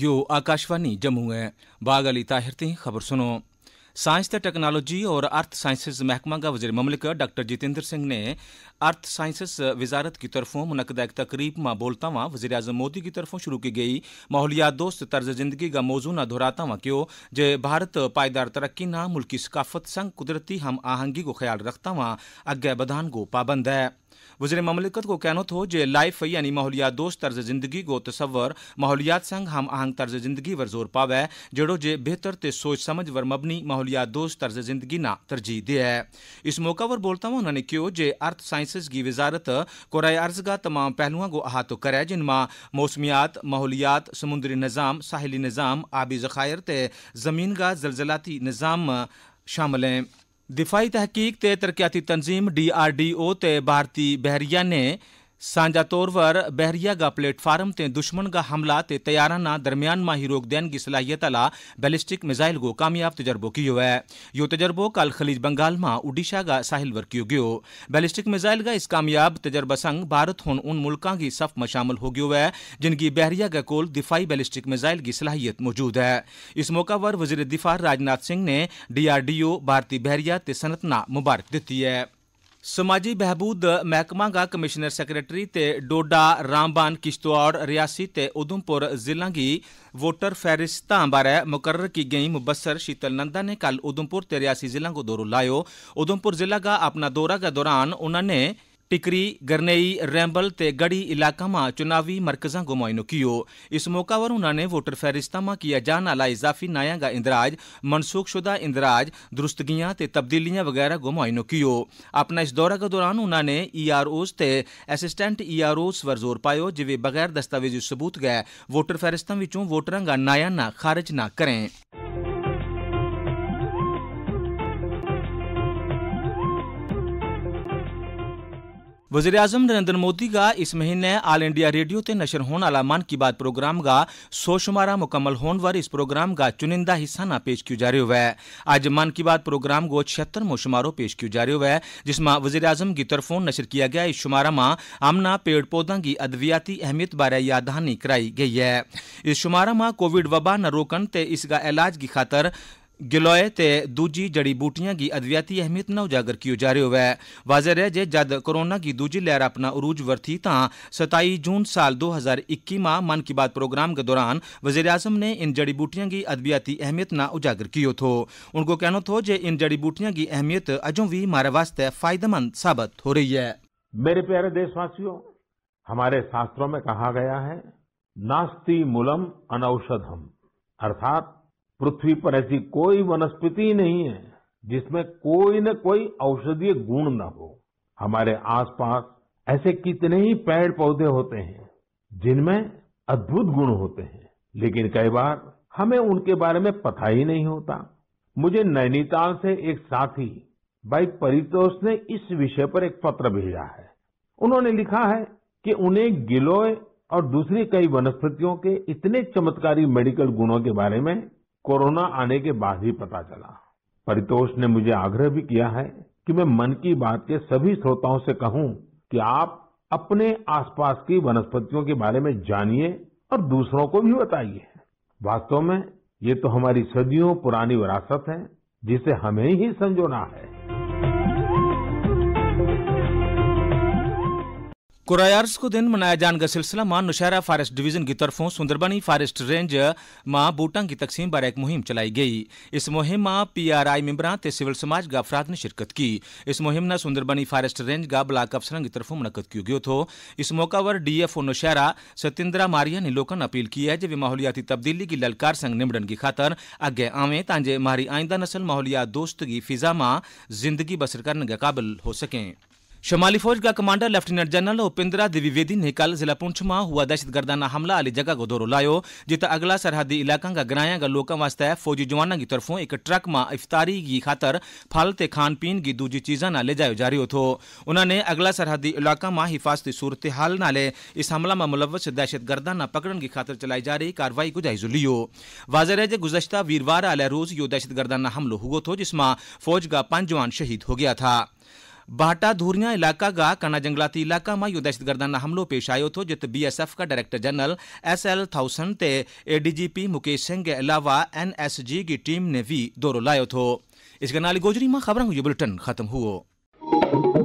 यो आकाशवाणी जम्मू है बाग अली ताहिर ती खबर सुनो साइंस टेक्नोलॉजी और अर्थ साइंसेज महकमा का वजीर ममलिक डॉक्टर जितेंद्र सिंह ने अर्थ साइंसेज वजारत की तरफों मुनदा एक तकरीब में बोलता हुआ वजी अजम मोदी की तरफों शुरू की गई माहौलियात दोस्त तर्ज जिंदगी का मौजू न दोहराता हुआ क्यों जे भारत पायदार तरक्की ना मुल्की सकाफत संग कुदरती हम आहंगी को ख्याल रखता हुआ अग्ञा बधान को पाबंद है वजीर ममलिकत को कहना हो जे लाइफ यानी माहौलियात दोस्त तर्ज जिंदगी को तस्वर माहौलियात संग हम आहंग तर्ज जिंदगी वर जोर पावे जड़ो जे बेहतर ते सोच समझ वर मबनी माहौलियात दोस्त तर्ज जिंदगी ना तरजीह दे है इस मौका पर बोलता हुआ उन्होंने क्यों जे अर्थ साइंसेस की वजारत कोराय अर्जगा तमाम पहलुआ को अहातो करे जिनमा मौसमियात माहौलियात समुद्री निज़ाम साहिली निज़ाम आबी जखायर ते ज़मीन का जलजलाती निज़ाम शामिल हैं दिफाई तहकीक ते तरक्याती तंजीम डी आर डी ओ ते भारतीय बहरिया ने सांझा तौर पर बहरिया का प्लेटफार्म ਤੇ दुश्मन का हमला ते ਤਿਆਰਾਂ ਨਾ ਦਰਮਿਆਨ ਮਾਹੀ ਰੋਕ ਦੇਣ ਦੀ ਸਲਾਹਿयत बैलिस्टिक मिसाइल को कामयाब तजर्बो कियो है यो तजर्बो कल खलीज बंगाल मा उड़ीसा का साहिल वर कियो गयो बैलिस्टिक मिसाइल का इस कामयाब तजर्बा संग भारत हुन उन मुल्क की सफ में शामिल हो गयो है जिनकी बहरिया के कोल दिफाई बैलिस्टिक मिसाइल की सलाहियत मौजूद है इस मौका पर वजीर दिफा राजनाथ सिंह ने डीआरडीओ भारतीय बहरिया ते सनतना मुबारक दी है समाजी बहबूद महकमा का कमिश्नर सैक्रेटरी ते डोडा रामबान किश्तवाड़ रियासी ते उधमपुर जिलों की वोटर फहरिस्तां बारे मुकर्र की गई मुबसर शीतल नंदा ने कल उधमपुर ते रियासी जिला को दौरो लायो उधमपुर जिला का अपना दौरा के दौरान उन्होंने टिकरी गरनेई रैम्बल ते गढ़ी इलाकामा चुनावी मरकजां को मुआयनो कियो इस मौका पर उन्होंने वोटर फहरिस्तामा किया जाने आला इजाफी नाया का इंदराज मनसूखशुदा इंदराज दुरुस्तगियां ते तब्दीलियां वगैरह को मुआयनो कियो अपना इस दौरा के दौरान उन्होंने ई आर ओस ते असिस्टेंट ई आर ओस पर जोर पायो जिवे बगैर दस्तावेजी सबूत गै वोटर फहरिस्तां विचों वोटरां का नाया ना खारिज ना करें वजीर अजम नरेंद्र मोदी का इस महीने आल इंडिया रेडियो ते नशर होने वाला मन की बात प्रोग्राम का सोशुमारा मुकम्मल होने पर इस प्रोग्राम का चुनिंदा हिस्सा ना पेश किया जा रहा है आज मन की बात प्रोग्राम को छिहत्तरवों शुमारों पेश किया जा रहा है जिसमें वजीर अजम की तरफों नशर किया गया इस शुमारा में आमना पेड़ पौधों की अद्वियाती अहमियत बारे यादहानी कराई गई है इस शुमारा में कोविड वबा न रोकन ते इसका इलाज की खातर गिलोय ते दूजी जड़ी बूटियां की अद्वियाती अहमियत न उजागर ਕੀਓ जा ਰਿਹਾ है ਵਾਜ਼ਰ ਹੈ जे जद कोरोना की दूजी लहर अपना अरूज वर्थी ता सताई जून साल 2021 माह मन की बात प्रोग्राम के दौरान वजीर अजम ने इन जड़ी बूटियां की अद्वियाती अहमियत न उजागर कियो थो उनको कहना थो जे इन जड़ी बूटियां की अहमियत अजों भी हमारे वास्ते फायदेमंद साबित हो रही है मेरे प्यारे देशवासियों हमारे शास्त्रों में कहा गया है नास्ति मूलम अनौषधम अर्थात पृथ्वी पर ऐसी कोई वनस्पति ही नहीं है जिसमें कोई न कोई औषधीय गुण न हो हमारे आसपास ऐसे कितने ही पेड़ पौधे होते हैं जिनमें अद्भुत गुण होते हैं लेकिन कई बार हमें उनके बारे में पता ही नहीं होता मुझे नैनीताल से एक साथी भाई परितोष ने इस विषय पर एक पत्र भेजा है उन्होंने लिखा है कि उन्हें गिलोय और दूसरी कई वनस्पतियों के इतने चमत्कारी मेडिकल गुणों के बारे में कोरोना आने के बाद ही पता चला परितोष ने मुझे आग्रह भी किया है कि मैं मन की बात के सभी श्रोताओं से कहूं कि आप अपने आसपास की वनस्पतियों के बारे में जानिए और दूसरों को भी बताइए वास्तव में ये तो हमारी सदियों पुरानी विरासत है जिसे हमें ही संजोना है कुरायार्स को दिन मनाए जाने का सिलसिला में नौशहरा फॉरेस्ट डिवीजन की तरफों सुंदरबनी फॉरेस्ट रेंज मां बूटा की तकसीम बारे एक मुहिम चलाई गई इस मुहिम मां पीआरआई आर आई ते सिविल समाज का अफराद ने शिरकत की इस मुहिम ने सुंदरबनी फॉरेस्ट रेंज का ब्लाक अफसर की तरफों मुनद किया गयो थो इस मौका पर डी एफ नौशहरा सत्येंद्रा मारिया ने लोगों अपील की है कि वे माहौलियाती तब्दीली की ललकार संग निमड़न की खातर अगे आवें ताजे मारी आईंदा नस्ल माहौलियात दोस्त की फिजा मां जिंदगी बसर करने के काबिल हो सकें शमाली फौज का commander lieutenant general Upendra Dwivedi ने कल जिला पुंछ में हुआ दहशत गर्दाना हमला आली जगह को दौरों लायो जित अगला सरहदी इलाका का ग्राया का लोगों वास्ते फौजी जवाना की तरफों एक ट्रक में इफ्तारी की खातर फल ते खान पीन की दूजी चीजा ना ले जायो जा रही थो उन्होंने अगला सरहदी इलाका में हिफाजती सूरत हाल नाले इस हमला में मुलवस दहशत गर्दाना पकड़न की खातर चलाई जा रही कार्रवाई को जायजो लियो वाजर है जो गुजशत वीरवार आला रोज यो दहशत गर्दाना हमलो हुआ थो जिसमें फौज का पांच जवान शहीद हो गया था બાટા इलाका ઇલાકા ગા કાના જંગલાતી ઇલાકામાં યુ દહેશતગર્દાના હુમલો પેશ આવ્યો હતો જેત બીએસએફ કા director general S L Thaosen ते एडीजीपी मुकेश सिंह के अलावा एनएसजी की टीम ने भी दौरो लायो थो इसके नाल गोजरी में खबर बुलेटिन खत्म हुओ